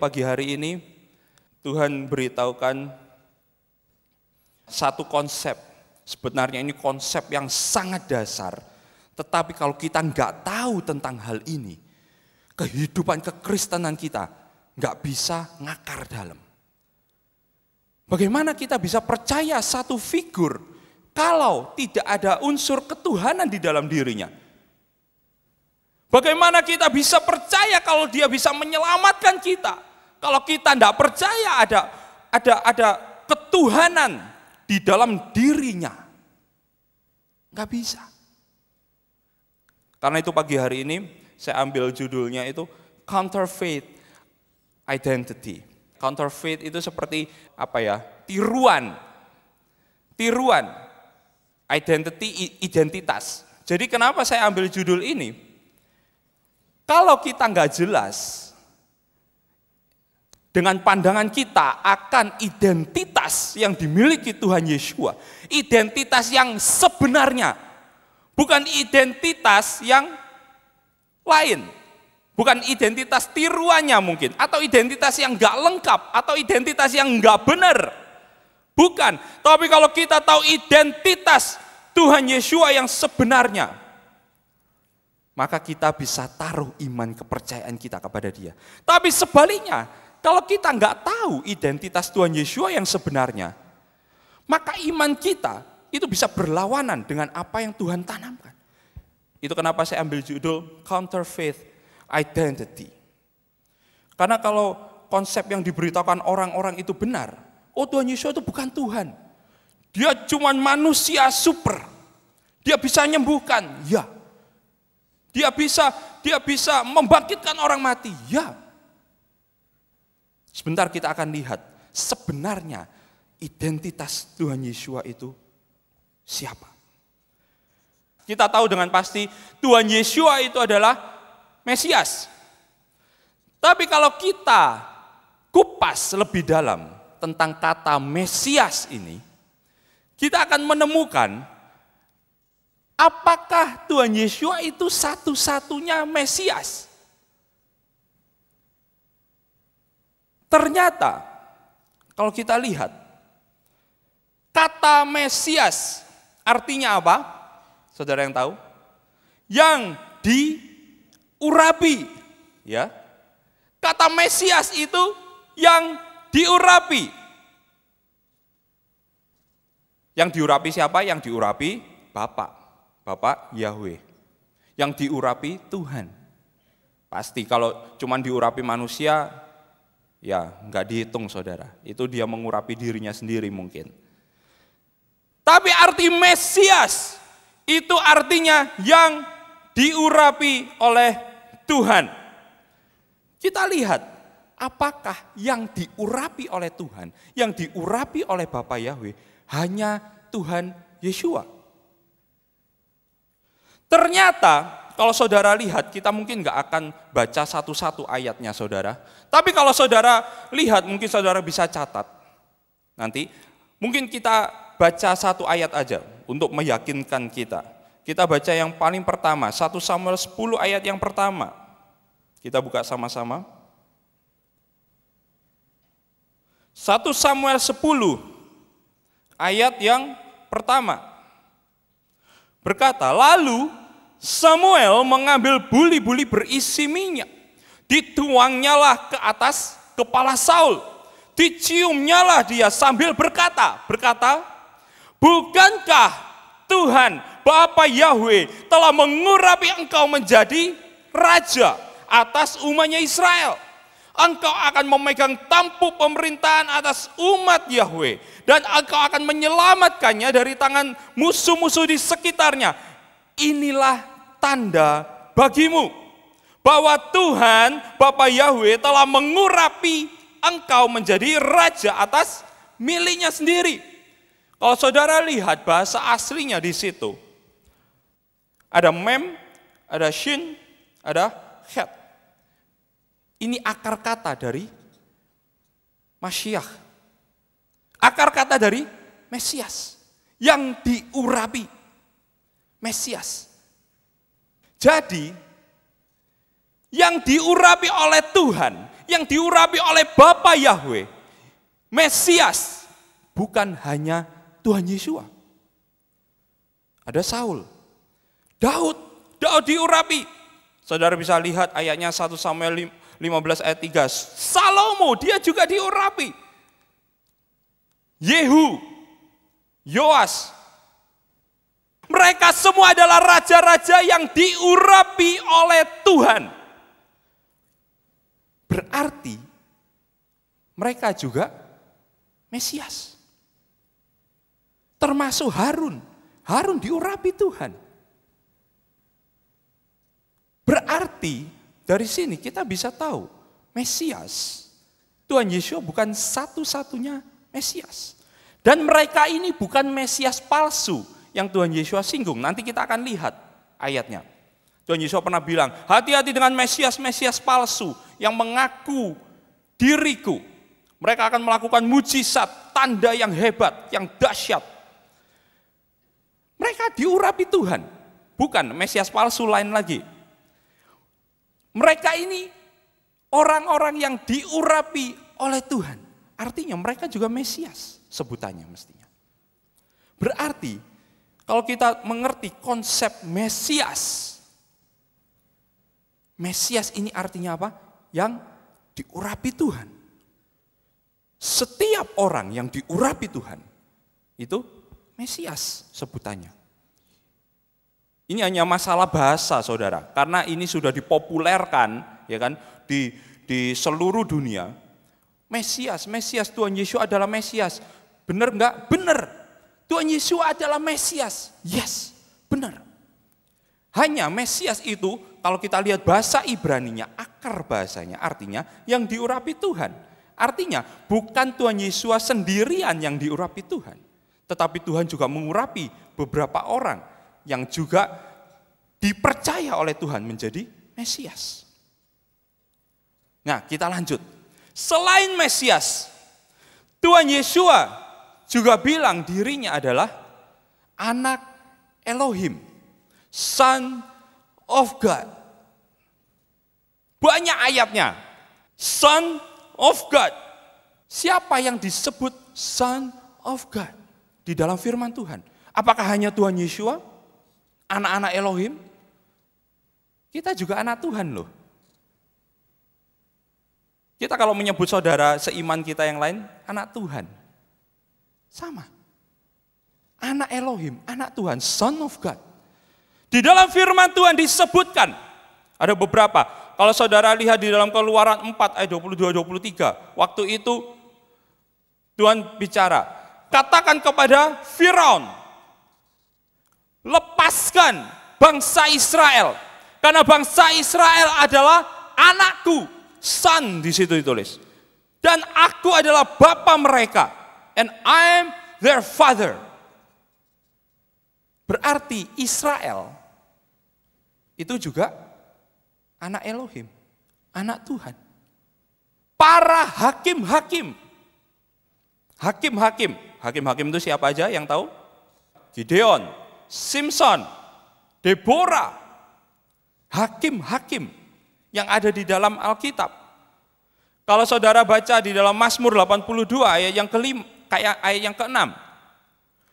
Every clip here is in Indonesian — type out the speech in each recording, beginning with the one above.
Pagi hari ini Tuhan beritahukan satu konsep. Sebenarnya ini konsep yang sangat dasar. Tetapi kalau kita nggak tahu tentang hal ini, kehidupan kekristenan kita nggak bisa ngakar dalam. Bagaimana kita bisa percaya satu figur kalau tidak ada unsur ketuhanan di dalam dirinya? Bagaimana kita bisa percaya kalau dia bisa menyelamatkan kita? Kalau kita tidak percaya ada ada ada ketuhanan di dalam dirinya, nggak bisa. Karena itu pagi hari ini saya ambil judulnya itu counterfeit identity. Counterfeit itu seperti apa ya? Tiruan. Tiruan. Identity identitas. Jadi kenapa saya ambil judul ini? Kalau kita nggak jelas dengan pandangan kita akan identitas yang dimiliki Tuhan Yesus, identitas yang sebenarnya, bukan identitas yang lain, bukan identitas tiruannya mungkin, atau identitas yang nggak lengkap, atau identitas yang nggak benar, bukan. Tapi kalau kita tahu identitas Tuhan Yesus yang sebenarnya, maka kita bisa taruh iman kepercayaan kita kepada Dia. Tapi sebaliknya, kalau kita nggak tahu identitas Tuhan Yesus yang sebenarnya, maka iman kita itu bisa berlawanan dengan apa yang Tuhan tanamkan. Itu kenapa saya ambil judul Counterfeit Identity. Karena kalau konsep yang diberitakan orang-orang itu benar, oh Tuhan Yesus itu bukan Tuhan. Dia cuma manusia super. Dia bisa menyembuhkan, ya. Dia bisa dia bisa membangkitkan orang mati, ya. Sebentar kita akan lihat sebenarnya identitas Tuhan Yesus itu siapa. Kita tahu dengan pasti Tuhan Yesus itu adalah Mesias. Tapi kalau kita kupas lebih dalam tentang kata Mesias ini, kita akan menemukan apakah Tuhan Yesus itu satu-satunya Mesias. Ternyata kalau kita lihat kata Mesias artinya apa? Saudara yang tahu? Yang diurapi, ya. Kata Mesias itu yang diurapi. Yang diurapi siapa? Yang diurapi Bapak. Bapak Yahweh. Yang diurapi Tuhan. Pasti kalau cuman diurapi manusia Ya, nggak dihitung saudara. Itu dia mengurapi dirinya sendiri mungkin. Tapi arti Mesias itu artinya yang diurapi oleh Tuhan. Kita lihat apakah yang diurapi oleh Tuhan, yang diurapi oleh Bapa Yahweh hanya Tuhan Yeshua. Ternyata kalau saudara lihat, kita mungkin nggak akan baca satu-satu ayatnya saudara. Tapi kalau saudara lihat, mungkin saudara bisa catat. Nanti mungkin kita baca satu ayat aja untuk meyakinkan kita. Kita baca yang paling pertama, 1 Samuel 10 ayat yang pertama. Kita buka sama-sama. 1 Samuel 10 ayat yang pertama. Berkata, lalu Samuel mengambil buli-buli berisi minyak. Dituangnyalah ke atas kepala Saul. Diciumnyalah dia sambil berkata, berkata, Bukankah Tuhan Bapa Yahweh telah mengurapi engkau menjadi raja atas umatnya Israel? engkau akan memegang tampuk pemerintahan atas umat Yahweh dan engkau akan menyelamatkannya dari tangan musuh-musuh di sekitarnya inilah tanda bagimu bahwa Tuhan Bapa Yahweh telah mengurapi engkau menjadi raja atas miliknya sendiri. Kalau saudara lihat bahasa aslinya di situ, ada mem, ada shin, ada het. Ini akar kata dari mashiach, Akar kata dari Mesias yang diurapi. Mesias. Jadi, yang diurapi oleh Tuhan, yang diurapi oleh Bapa Yahweh, Mesias bukan hanya Tuhan Yesus. Ada Saul, Daud, Daud diurapi. Saudara bisa lihat ayatnya 1 Samuel 15 ayat 3. Salomo dia juga diurapi. Yehu, Yoas, mereka semua adalah raja-raja yang diurapi oleh Tuhan. Berarti mereka juga Mesias. Termasuk Harun. Harun diurapi Tuhan. Berarti dari sini kita bisa tahu Mesias Tuhan Yesus bukan satu-satunya Mesias. Dan mereka ini bukan Mesias palsu, yang Tuhan Yesus singgung. Nanti kita akan lihat ayatnya. Tuhan Yesus pernah bilang, hati-hati dengan Mesias-Mesias palsu yang mengaku diriku. Mereka akan melakukan mujizat, tanda yang hebat, yang dahsyat. Mereka diurapi Tuhan, bukan Mesias palsu lain lagi. Mereka ini orang-orang yang diurapi oleh Tuhan. Artinya mereka juga Mesias sebutannya mestinya. Berarti kalau kita mengerti konsep Mesias, Mesias ini artinya apa? Yang diurapi Tuhan. Setiap orang yang diurapi Tuhan itu Mesias sebutannya. Ini hanya masalah bahasa, saudara. Karena ini sudah dipopulerkan, ya kan, di di seluruh dunia. Mesias, Mesias Tuhan Yesus adalah Mesias. Benar enggak? Benar. Tuhan Yesus adalah Mesias. Yes, benar. Hanya Mesias itu kalau kita lihat bahasa Ibraninya, akar bahasanya artinya yang diurapi Tuhan. Artinya bukan Tuhan Yesus sendirian yang diurapi Tuhan. Tetapi Tuhan juga mengurapi beberapa orang yang juga dipercaya oleh Tuhan menjadi Mesias. Nah kita lanjut. Selain Mesias, Tuhan Yesus juga bilang dirinya adalah anak Elohim, son of God. Banyak ayatnya. Son of God. Siapa yang disebut son of God di dalam firman Tuhan? Apakah hanya Tuhan Yeshua? Anak-anak Elohim? Kita juga anak Tuhan loh. Kita kalau menyebut saudara seiman kita yang lain, anak Tuhan. Sama. Anak Elohim, anak Tuhan, son of God. Di dalam firman Tuhan disebutkan, ada beberapa. Kalau saudara lihat di dalam keluaran 4 ayat 22-23, waktu itu Tuhan bicara, katakan kepada Firaun, lepaskan bangsa Israel, karena bangsa Israel adalah anakku, son di situ ditulis. Dan aku adalah bapa mereka and I their father. Berarti Israel itu juga anak Elohim, anak Tuhan. Para hakim-hakim. Hakim-hakim. Hakim-hakim itu siapa aja yang tahu? Gideon, Simpson, Deborah. Hakim-hakim yang ada di dalam Alkitab. Kalau saudara baca di dalam Mazmur 82 ayat yang kelima, kayak ayat yang keenam.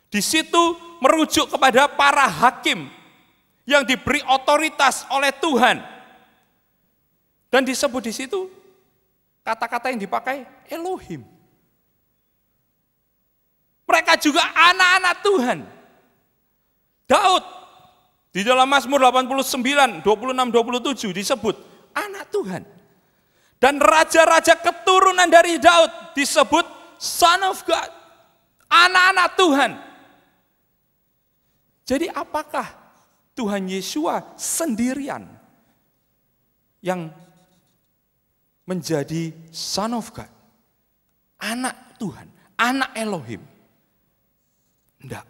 Di situ merujuk kepada para hakim yang diberi otoritas oleh Tuhan. Dan disebut di situ kata-kata yang dipakai Elohim. Mereka juga anak-anak Tuhan. Daud di dalam Mazmur 89, 26, 27 disebut anak Tuhan. Dan raja-raja keturunan dari Daud disebut Son of God, anak-anak Tuhan. Jadi apakah Tuhan Yesus sendirian yang menjadi Son of God, anak Tuhan, anak Elohim? Tidak,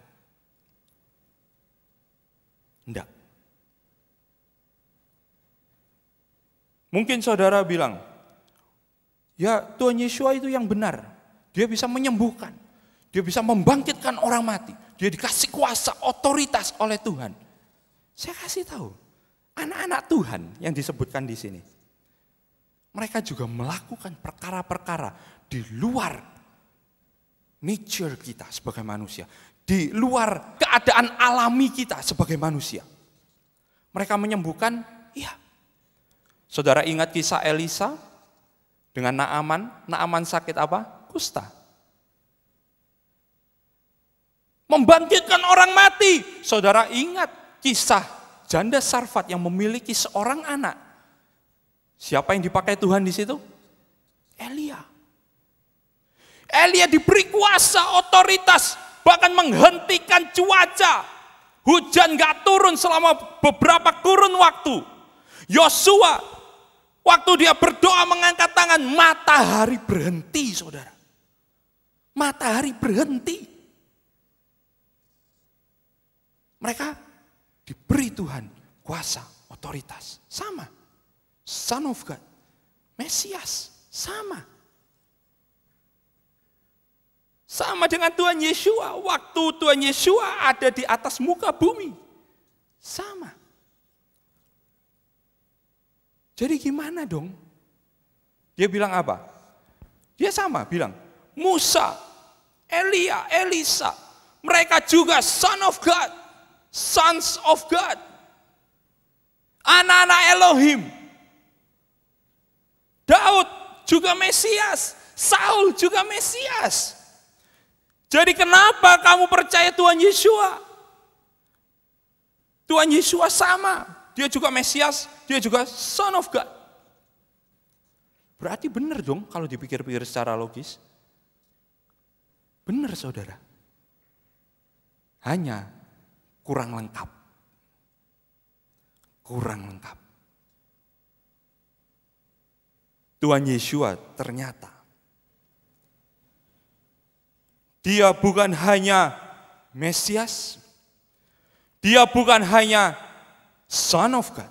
tidak. Mungkin saudara bilang, ya Tuhan Yesus itu yang benar. Dia bisa menyembuhkan. Dia bisa membangkitkan orang mati. Dia dikasih kuasa, otoritas oleh Tuhan. Saya kasih tahu, anak-anak Tuhan yang disebutkan di sini. Mereka juga melakukan perkara-perkara di luar nature kita sebagai manusia. Di luar keadaan alami kita sebagai manusia. Mereka menyembuhkan, iya. Saudara ingat kisah Elisa dengan Naaman? Naaman sakit apa? kusta. Membangkitkan orang mati. Saudara ingat kisah janda Sarfat yang memiliki seorang anak. Siapa yang dipakai Tuhan di situ? Elia. Elia diberi kuasa, otoritas, bahkan menghentikan cuaca. Hujan gak turun selama beberapa kurun waktu. Yosua Waktu dia berdoa mengangkat tangan, matahari berhenti, saudara matahari berhenti. Mereka diberi Tuhan kuasa, otoritas. Sama. Son of God. Mesias. Sama. Sama dengan Tuhan Yesua. Waktu Tuhan Yesua ada di atas muka bumi. Sama. Jadi gimana dong? Dia bilang apa? Dia sama bilang, Musa Elia, Elisa. Mereka juga son of God, sons of God. Anak-anak Elohim. Daud juga Mesias, Saul juga Mesias. Jadi kenapa kamu percaya Tuhan Yesus? Tuhan Yesus sama, dia juga Mesias, dia juga Son of God. Berarti benar dong kalau dipikir-pikir secara logis. Benar saudara. Hanya kurang lengkap. Kurang lengkap. Tuhan yesus ternyata dia bukan hanya Mesias, dia bukan hanya Son of God,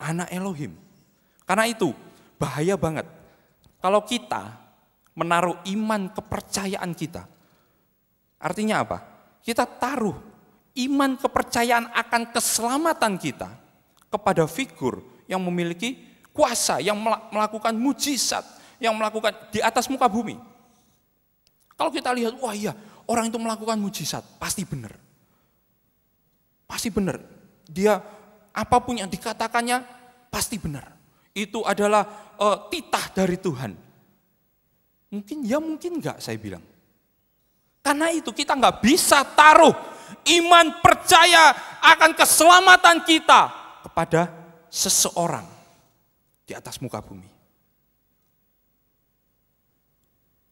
anak Elohim. Karena itu bahaya banget kalau kita menaruh iman kepercayaan kita. Artinya apa? Kita taruh iman kepercayaan akan keselamatan kita kepada figur yang memiliki kuasa, yang melakukan mujizat, yang melakukan di atas muka bumi. Kalau kita lihat, wah iya, orang itu melakukan mujizat, pasti benar. Pasti benar. Dia apapun yang dikatakannya pasti benar. Itu adalah uh, titah dari Tuhan. Mungkin ya mungkin enggak saya bilang. Karena itu kita nggak bisa taruh iman percaya akan keselamatan kita kepada seseorang di atas muka bumi.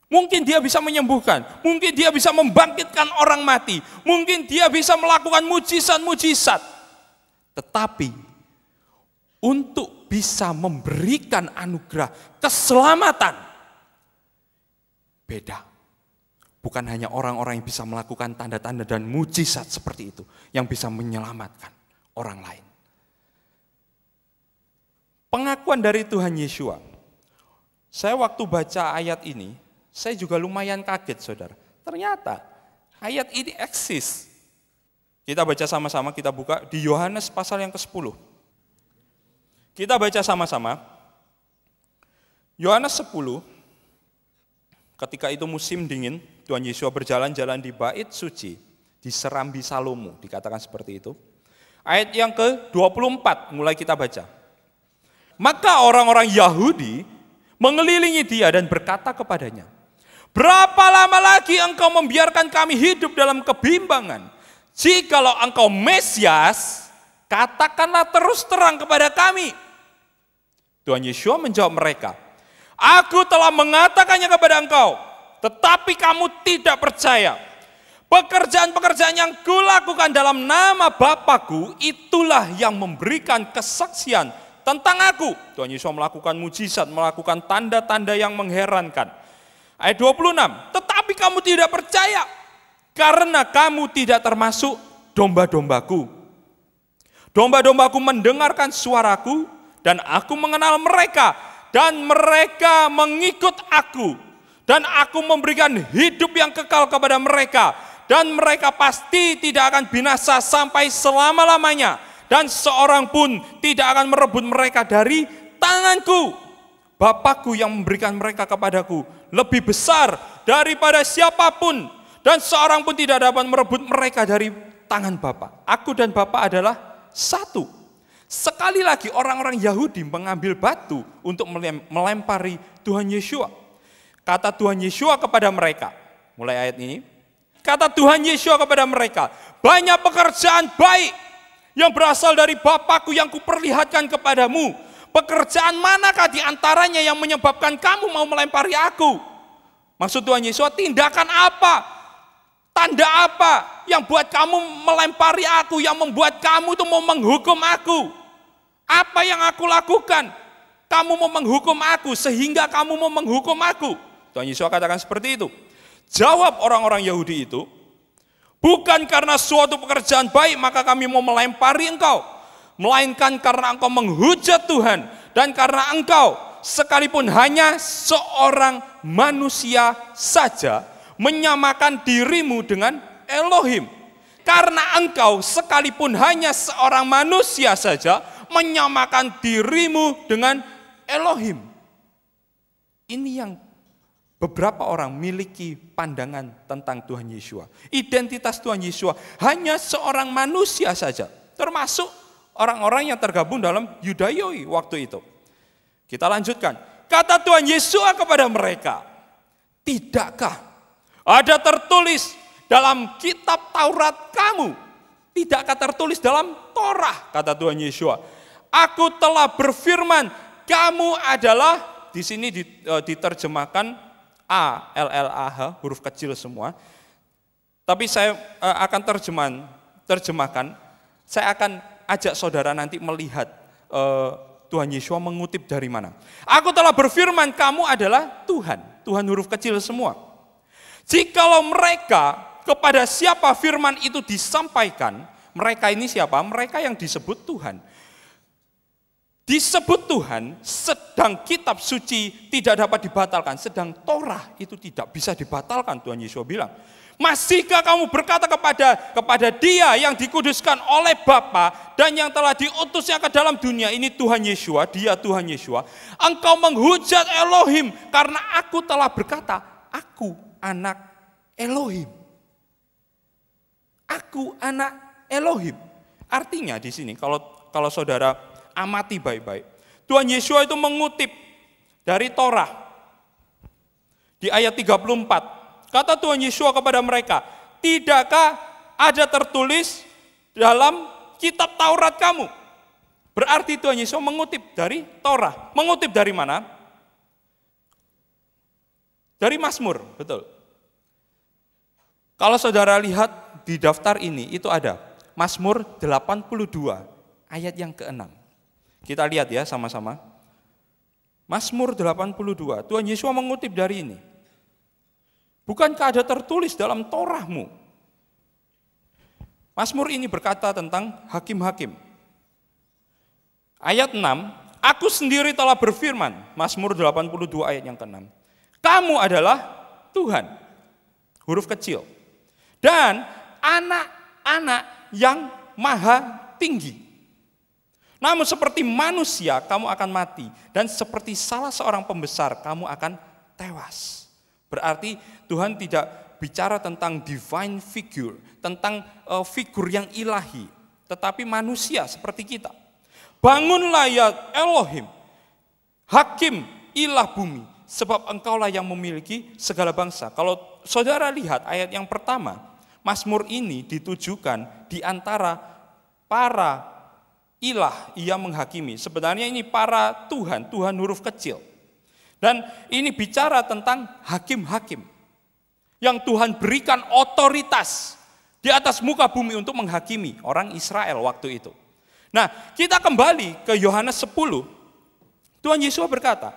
Mungkin dia bisa menyembuhkan, mungkin dia bisa membangkitkan orang mati, mungkin dia bisa melakukan mujizat-mujizat. Tetapi untuk bisa memberikan anugerah keselamatan beda. Bukan hanya orang-orang yang bisa melakukan tanda-tanda dan mujizat seperti itu yang bisa menyelamatkan orang lain. Pengakuan dari Tuhan Yesus Saya waktu baca ayat ini, saya juga lumayan kaget saudara. Ternyata ayat ini eksis. Kita baca sama-sama, kita buka di Yohanes pasal yang ke-10. Kita baca sama-sama. Yohanes 10 Ketika itu musim dingin, Tuhan Yesus berjalan-jalan di bait suci, di Serambi Salomo, dikatakan seperti itu. Ayat yang ke-24 mulai kita baca. Maka orang-orang Yahudi mengelilingi dia dan berkata kepadanya, Berapa lama lagi engkau membiarkan kami hidup dalam kebimbangan? Jikalau engkau Mesias, katakanlah terus terang kepada kami. Tuhan Yesus menjawab mereka, Aku telah mengatakannya kepada engkau, tetapi kamu tidak percaya. Pekerjaan-pekerjaan yang kulakukan dalam nama Bapakku, itulah yang memberikan kesaksian tentang aku. Tuhan Yesus melakukan mujizat, melakukan tanda-tanda yang mengherankan. Ayat 26, tetapi kamu tidak percaya, karena kamu tidak termasuk domba-dombaku. Domba-dombaku mendengarkan suaraku, dan aku mengenal mereka, dan mereka mengikut aku dan aku memberikan hidup yang kekal kepada mereka dan mereka pasti tidak akan binasa sampai selama-lamanya dan seorang pun tidak akan merebut mereka dari tanganku Bapakku yang memberikan mereka kepadaku lebih besar daripada siapapun dan seorang pun tidak dapat merebut mereka dari tangan Bapa. Aku dan Bapa adalah satu. Sekali lagi orang-orang Yahudi mengambil batu untuk melempari Tuhan Yesus. Kata Tuhan Yesus kepada mereka, mulai ayat ini, kata Tuhan Yesus kepada mereka, banyak pekerjaan baik yang berasal dari Bapakku yang kuperlihatkan kepadamu. Pekerjaan manakah di antaranya yang menyebabkan kamu mau melempari aku? Maksud Tuhan Yesus, tindakan apa? Tanda apa yang buat kamu melempari aku, yang membuat kamu itu mau menghukum aku? Apa yang aku lakukan? Kamu mau menghukum aku sehingga kamu mau menghukum aku. Tuhan Yesus katakan seperti itu. Jawab orang-orang Yahudi itu, bukan karena suatu pekerjaan baik maka kami mau melempari engkau, melainkan karena engkau menghujat Tuhan dan karena engkau sekalipun hanya seorang manusia saja menyamakan dirimu dengan Elohim. Karena engkau sekalipun hanya seorang manusia saja menyamakan dirimu dengan Elohim. Ini yang beberapa orang miliki pandangan tentang Tuhan Yesus. Identitas Tuhan Yesus hanya seorang manusia saja, termasuk orang-orang yang tergabung dalam Yudayoi waktu itu. Kita lanjutkan. Kata Tuhan Yesus kepada mereka, "Tidakkah ada tertulis dalam kitab Taurat kamu? Tidakkah tertulis dalam Torah?" kata Tuhan Yesus Aku telah berfirman, kamu adalah di sini e, diterjemahkan A L L A H huruf kecil semua. Tapi saya e, akan terjemahan terjemahkan. Saya akan ajak saudara nanti melihat e, Tuhan Yesus mengutip dari mana. Aku telah berfirman kamu adalah Tuhan, Tuhan huruf kecil semua. Jikalau mereka kepada siapa firman itu disampaikan, mereka ini siapa? Mereka yang disebut Tuhan disebut Tuhan, sedang kitab suci tidak dapat dibatalkan, sedang Torah itu tidak bisa dibatalkan, Tuhan Yesus bilang. Masihkah kamu berkata kepada kepada dia yang dikuduskan oleh Bapa dan yang telah diutusnya ke dalam dunia ini Tuhan Yesus, dia Tuhan Yesus. Engkau menghujat Elohim karena aku telah berkata, aku anak Elohim. Aku anak Elohim. Artinya di sini kalau kalau saudara amati baik-baik. Tuhan Yesus itu mengutip dari Torah di ayat 34. Kata Tuhan Yesus kepada mereka, "Tidakkah ada tertulis dalam kitab Taurat kamu?" Berarti Tuhan Yesus mengutip dari Torah. Mengutip dari mana? Dari Mazmur, betul. Kalau saudara lihat di daftar ini itu ada Mazmur 82 ayat yang ke-6. Kita lihat ya sama-sama. Mazmur 82, Tuhan Yesus mengutip dari ini. Bukankah ada tertulis dalam Torahmu? Mazmur ini berkata tentang hakim-hakim. Ayat 6, aku sendiri telah berfirman, Mazmur 82 ayat yang ke-6. Kamu adalah Tuhan. Huruf kecil. Dan anak-anak yang maha tinggi. Namun seperti manusia kamu akan mati dan seperti salah seorang pembesar kamu akan tewas. Berarti Tuhan tidak bicara tentang divine figure, tentang uh, figur yang ilahi, tetapi manusia seperti kita. Bangunlah ya Elohim, hakim ilah bumi, sebab engkaulah yang memiliki segala bangsa. Kalau saudara lihat ayat yang pertama, Mazmur ini ditujukan di antara para ilah ia menghakimi. Sebenarnya ini para Tuhan, Tuhan huruf kecil. Dan ini bicara tentang hakim-hakim. Yang Tuhan berikan otoritas di atas muka bumi untuk menghakimi orang Israel waktu itu. Nah kita kembali ke Yohanes 10. Tuhan Yesus berkata,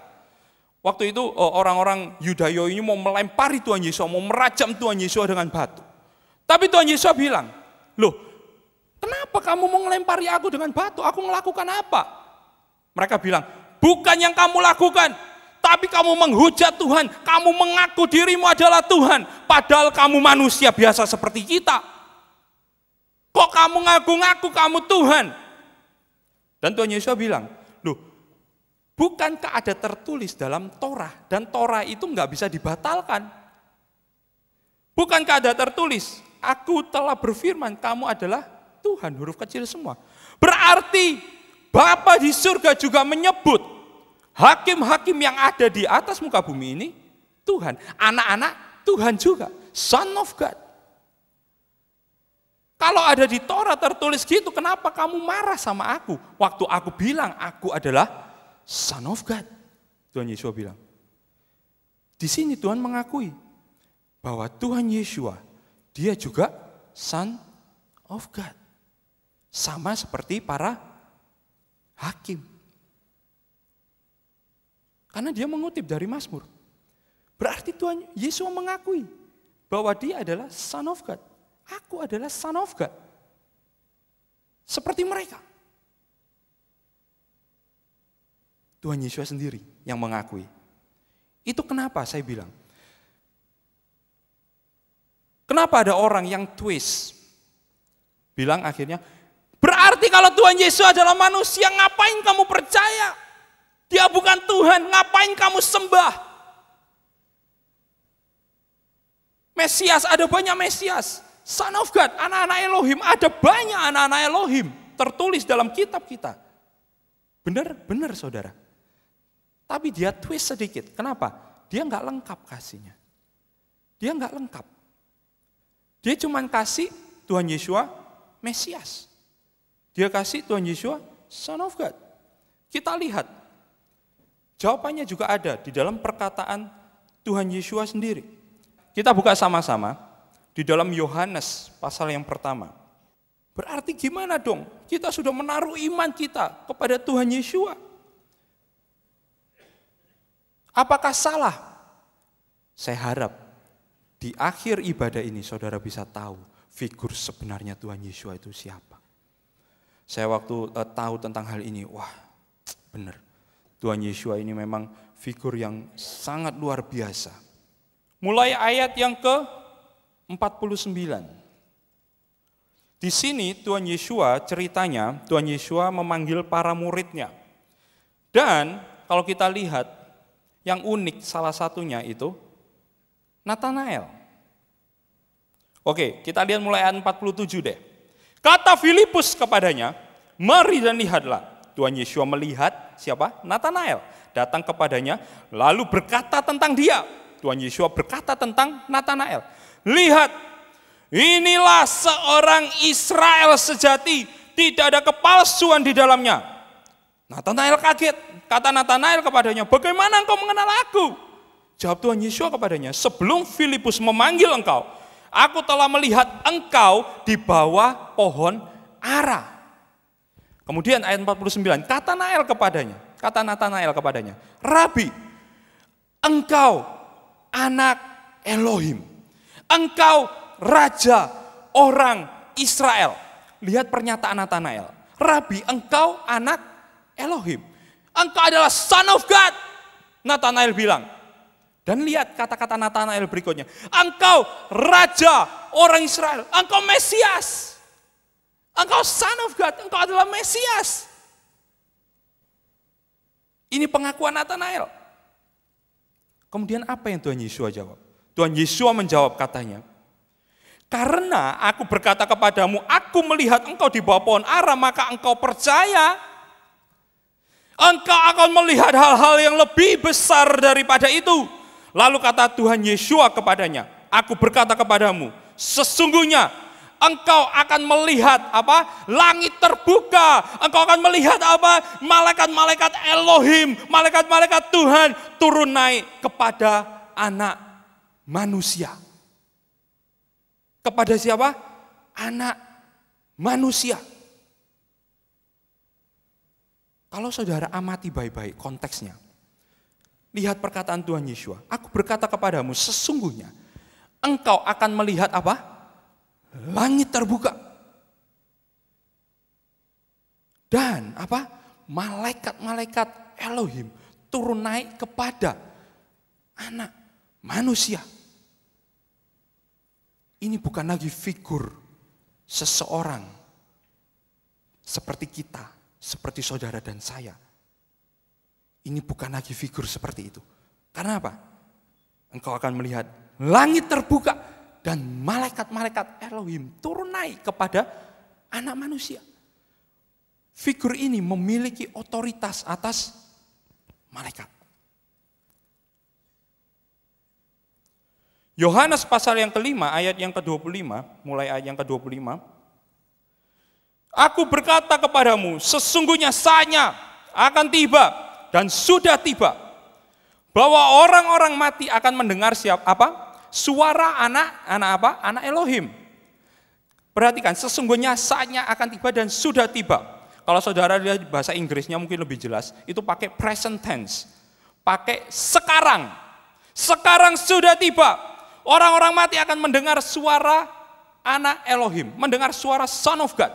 waktu itu oh, orang-orang Yudayo ini mau melempari Tuhan Yesus, mau merajam Tuhan Yesus dengan batu. Tapi Tuhan Yesus bilang, loh Kenapa kamu mau melempari aku dengan batu? Aku melakukan apa? Mereka bilang, bukan yang kamu lakukan, tapi kamu menghujat Tuhan, kamu mengaku dirimu adalah Tuhan, padahal kamu manusia biasa seperti kita. Kok kamu ngaku-ngaku kamu Tuhan? Dan Tuhan Yesus bilang, loh, bukankah ada tertulis dalam Torah, dan Torah itu nggak bisa dibatalkan. Bukankah ada tertulis, aku telah berfirman, kamu adalah Tuhan, huruf kecil semua. Berarti Bapa di surga juga menyebut hakim-hakim yang ada di atas muka bumi ini Tuhan, anak-anak Tuhan juga, son of God. Kalau ada di Torah tertulis gitu, kenapa kamu marah sama aku? Waktu aku bilang aku adalah son of God. Tuhan Yesus bilang. Di sini Tuhan mengakui bahwa Tuhan Yesus dia juga son of God sama seperti para hakim. Karena dia mengutip dari Mazmur. Berarti Tuhan Yesus mengakui bahwa dia adalah son of God. Aku adalah son of God. Seperti mereka. Tuhan Yesus sendiri yang mengakui. Itu kenapa saya bilang. Kenapa ada orang yang twist? Bilang akhirnya, Berarti kalau Tuhan Yesus adalah manusia, ngapain kamu percaya? Dia bukan Tuhan, ngapain kamu sembah? Mesias, ada banyak Mesias. Son of God, anak-anak Elohim, ada banyak anak-anak Elohim tertulis dalam kitab kita. Benar, benar saudara. Tapi dia twist sedikit. Kenapa? Dia nggak lengkap kasihnya. Dia nggak lengkap. Dia cuma kasih Tuhan Yesus, Mesias. Dia kasih Tuhan Yesus, Son of God. Kita lihat, jawabannya juga ada di dalam perkataan Tuhan Yesus sendiri. Kita buka sama-sama di dalam Yohanes pasal yang pertama. Berarti gimana dong? Kita sudah menaruh iman kita kepada Tuhan Yesus. Apakah salah? Saya harap di akhir ibadah ini saudara bisa tahu figur sebenarnya Tuhan Yesus itu siapa. Saya waktu uh, tahu tentang hal ini, wah benar. Tuhan Yesus ini memang figur yang sangat luar biasa. Mulai ayat yang ke 49. Di sini Tuhan Yesus ceritanya, Tuhan Yesus memanggil para muridnya. Dan kalau kita lihat yang unik salah satunya itu Nathanael. Oke, kita lihat mulai ayat 47 deh. Kata Filipus kepadanya, mari dan lihatlah. Tuhan Yesus melihat siapa? Nathanael datang kepadanya lalu berkata tentang dia. Tuhan Yesus berkata tentang Nathanael. Lihat, inilah seorang Israel sejati, tidak ada kepalsuan di dalamnya. Nathanael kaget, kata Nathanael kepadanya, bagaimana engkau mengenal aku? Jawab Tuhan Yesus kepadanya, sebelum Filipus memanggil engkau, Aku telah melihat engkau di bawah pohon ara. Kemudian ayat 49, kata Nael kepadanya, kata Natanael kepadanya, Rabi, engkau anak Elohim, engkau raja orang Israel. Lihat pernyataan Natanael, Rabi, engkau anak Elohim, engkau adalah son of God. Natanael bilang, dan lihat kata-kata Nathanael berikutnya. Engkau raja orang Israel. Engkau Mesias. Engkau son of God. Engkau adalah Mesias. Ini pengakuan Nathanael. Kemudian apa yang Tuhan Yesus jawab? Tuhan Yesus menjawab katanya, karena aku berkata kepadamu, aku melihat engkau di bawah pohon ara, maka engkau percaya. Engkau akan melihat hal-hal yang lebih besar daripada itu. Lalu kata Tuhan Yesus kepadanya, aku berkata kepadamu, sesungguhnya engkau akan melihat apa? Langit terbuka. Engkau akan melihat apa? Malaikat-malaikat Elohim, malaikat-malaikat Tuhan turun naik kepada anak manusia. Kepada siapa? Anak manusia. Kalau saudara amati baik-baik konteksnya, Lihat perkataan Tuhan Yesus. Aku berkata kepadamu, sesungguhnya engkau akan melihat apa? Langit terbuka. Dan apa? Malaikat-malaikat Elohim turun naik kepada anak manusia. Ini bukan lagi figur seseorang seperti kita, seperti saudara dan saya ini bukan lagi figur seperti itu. Karena apa? Engkau akan melihat langit terbuka dan malaikat-malaikat Elohim turun naik kepada anak manusia. Figur ini memiliki otoritas atas malaikat. Yohanes pasal yang kelima ayat yang ke-25, mulai ayat yang ke-25. Aku berkata kepadamu, sesungguhnya saatnya akan tiba dan sudah tiba bahwa orang-orang mati akan mendengar siap apa? Suara anak anak apa? Anak Elohim. Perhatikan, sesungguhnya saatnya akan tiba dan sudah tiba. Kalau saudara lihat bahasa Inggrisnya mungkin lebih jelas, itu pakai present tense. Pakai sekarang. Sekarang sudah tiba. Orang-orang mati akan mendengar suara anak Elohim, mendengar suara Son of God.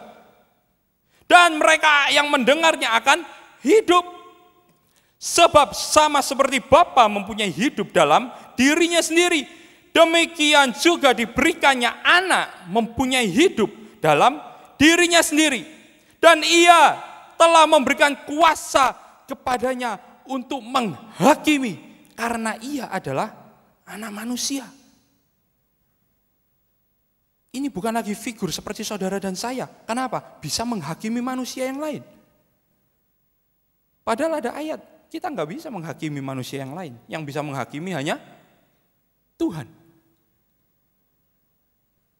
Dan mereka yang mendengarnya akan hidup Sebab sama seperti Bapa mempunyai hidup dalam dirinya sendiri, demikian juga diberikannya anak mempunyai hidup dalam dirinya sendiri. Dan ia telah memberikan kuasa kepadanya untuk menghakimi karena ia adalah anak manusia. Ini bukan lagi figur seperti saudara dan saya. Kenapa? Bisa menghakimi manusia yang lain. Padahal ada ayat, kita nggak bisa menghakimi manusia yang lain. Yang bisa menghakimi hanya Tuhan.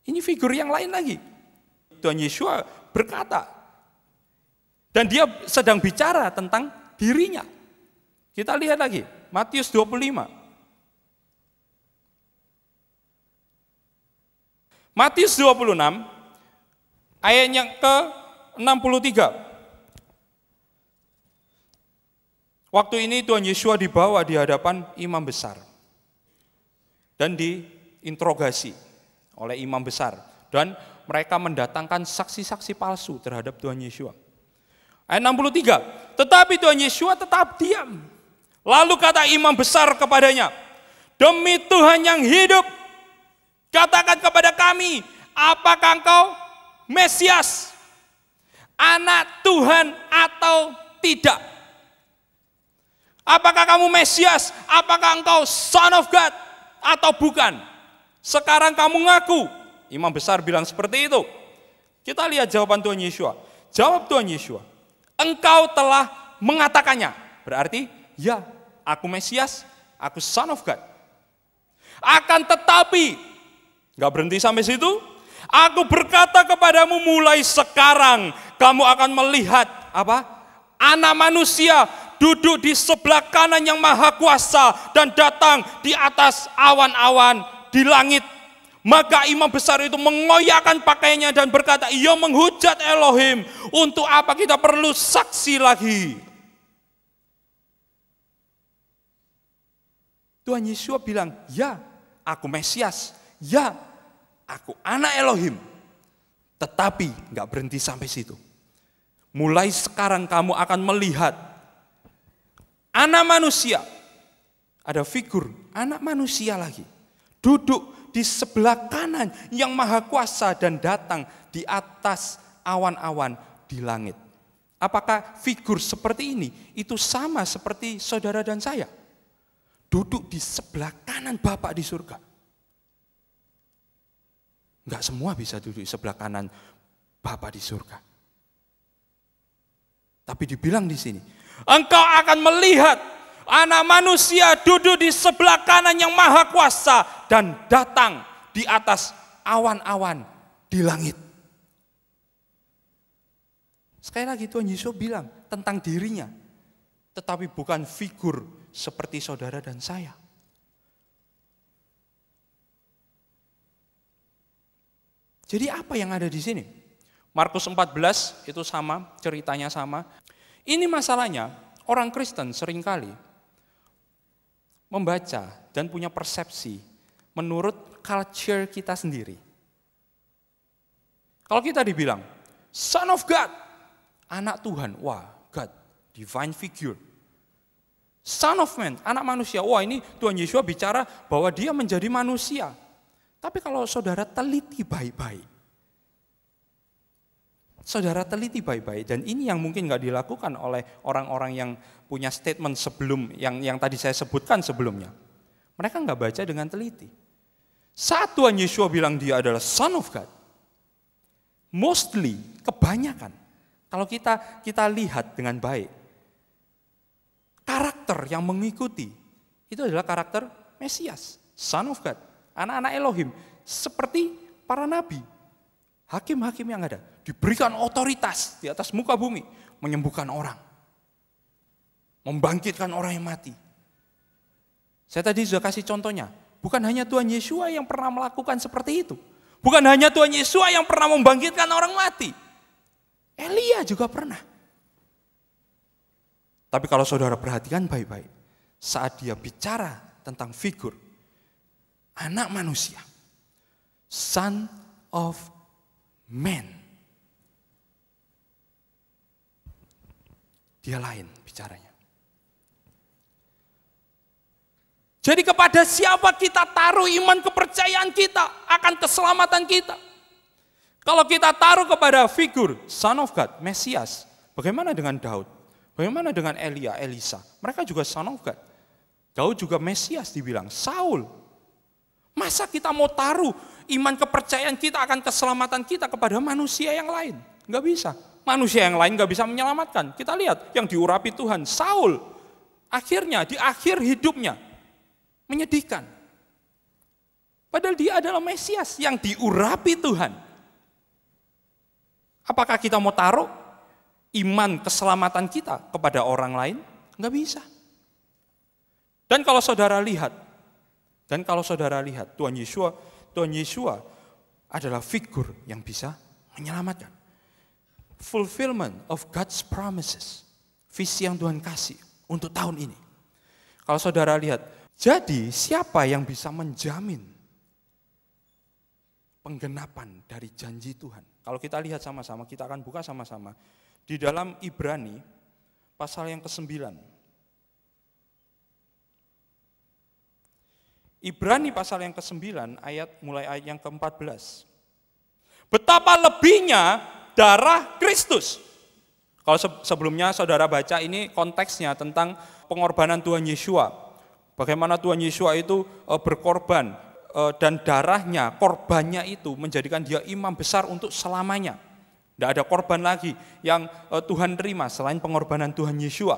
Ini figur yang lain lagi. Tuhan Yesus berkata, dan dia sedang bicara tentang dirinya. Kita lihat lagi, Matius 25. Matius 26, ayat yang ke 63. Waktu ini Tuhan Yesus dibawa di hadapan imam besar dan diinterogasi oleh imam besar dan mereka mendatangkan saksi-saksi palsu terhadap Tuhan Yesus Ayat 63, tetapi Tuhan Yesus tetap diam. Lalu kata imam besar kepadanya, demi Tuhan yang hidup, katakan kepada kami, apakah engkau Mesias, anak Tuhan atau tidak? Apakah kamu Mesias? Apakah engkau Son of God? Atau bukan? Sekarang kamu ngaku. Imam besar bilang seperti itu. Kita lihat jawaban Tuhan Yesus. Jawab Tuhan Yesus. Engkau telah mengatakannya. Berarti, ya, aku Mesias, aku Son of God. Akan tetapi, nggak berhenti sampai situ. Aku berkata kepadamu mulai sekarang, kamu akan melihat apa? Anak manusia duduk di sebelah kanan yang maha kuasa dan datang di atas awan-awan di langit. Maka imam besar itu mengoyakkan pakaiannya dan berkata, ia menghujat Elohim, untuk apa kita perlu saksi lagi? Tuhan Yesus bilang, ya aku Mesias, ya aku anak Elohim. Tetapi nggak berhenti sampai situ. Mulai sekarang kamu akan melihat anak manusia. Ada figur anak manusia lagi. Duduk di sebelah kanan yang maha kuasa dan datang di atas awan-awan di langit. Apakah figur seperti ini itu sama seperti saudara dan saya? Duduk di sebelah kanan Bapak di surga. Enggak semua bisa duduk di sebelah kanan Bapak di surga. Tapi dibilang di sini, Engkau akan melihat anak manusia duduk di sebelah kanan yang maha kuasa dan datang di atas awan-awan di langit. Sekali lagi Tuhan Yesus bilang tentang dirinya, tetapi bukan figur seperti saudara dan saya. Jadi apa yang ada di sini? Markus 14 itu sama, ceritanya sama. Ini masalahnya, orang Kristen seringkali membaca dan punya persepsi menurut culture kita sendiri. Kalau kita dibilang, son of God, anak Tuhan, wah God, divine figure. Son of man, anak manusia, wah ini Tuhan Yesus bicara bahwa dia menjadi manusia. Tapi kalau saudara teliti baik-baik, Saudara teliti baik-baik dan ini yang mungkin nggak dilakukan oleh orang-orang yang punya statement sebelum yang yang tadi saya sebutkan sebelumnya. Mereka nggak baca dengan teliti. Saat Tuhan Yesus bilang dia adalah Son of God, mostly kebanyakan kalau kita kita lihat dengan baik karakter yang mengikuti itu adalah karakter Mesias, Son of God, anak-anak Elohim, seperti para nabi, Hakim-hakim yang ada diberikan otoritas di atas muka bumi menyembuhkan orang. Membangkitkan orang yang mati. Saya tadi sudah kasih contohnya. Bukan hanya Tuhan Yesus yang pernah melakukan seperti itu. Bukan hanya Tuhan Yesus yang pernah membangkitkan orang mati. Elia juga pernah. Tapi kalau saudara perhatikan baik-baik, saat dia bicara tentang figur anak manusia, son of man. Dia lain bicaranya. Jadi kepada siapa kita taruh iman kepercayaan kita akan keselamatan kita. Kalau kita taruh kepada figur Son of God, Mesias, bagaimana dengan Daud? Bagaimana dengan Elia, Elisa? Mereka juga Son of God. Daud juga Mesias dibilang, Saul. Masa kita mau taruh iman kepercayaan kita akan keselamatan kita kepada manusia yang lain. Enggak bisa. Manusia yang lain enggak bisa menyelamatkan. Kita lihat yang diurapi Tuhan, Saul. Akhirnya, di akhir hidupnya, menyedihkan. Padahal dia adalah Mesias yang diurapi Tuhan. Apakah kita mau taruh iman keselamatan kita kepada orang lain? Enggak bisa. Dan kalau saudara lihat, dan kalau saudara lihat, Tuhan Yesus Tuhan Yesus adalah figur yang bisa menyelamatkan. Fulfillment of God's promises. Visi yang Tuhan kasih untuk tahun ini. Kalau saudara lihat, jadi siapa yang bisa menjamin penggenapan dari janji Tuhan? Kalau kita lihat sama-sama, kita akan buka sama-sama. Di dalam Ibrani, pasal yang ke-9, Ibrani pasal yang ke-9 ayat mulai ayat yang ke-14. Betapa lebihnya darah Kristus. Kalau sebelumnya saudara baca ini konteksnya tentang pengorbanan Tuhan Yesua. Bagaimana Tuhan Yesua itu eh, berkorban eh, dan darahnya, korbannya itu menjadikan dia imam besar untuk selamanya. Tidak ada korban lagi yang eh, Tuhan terima selain pengorbanan Tuhan Yesua.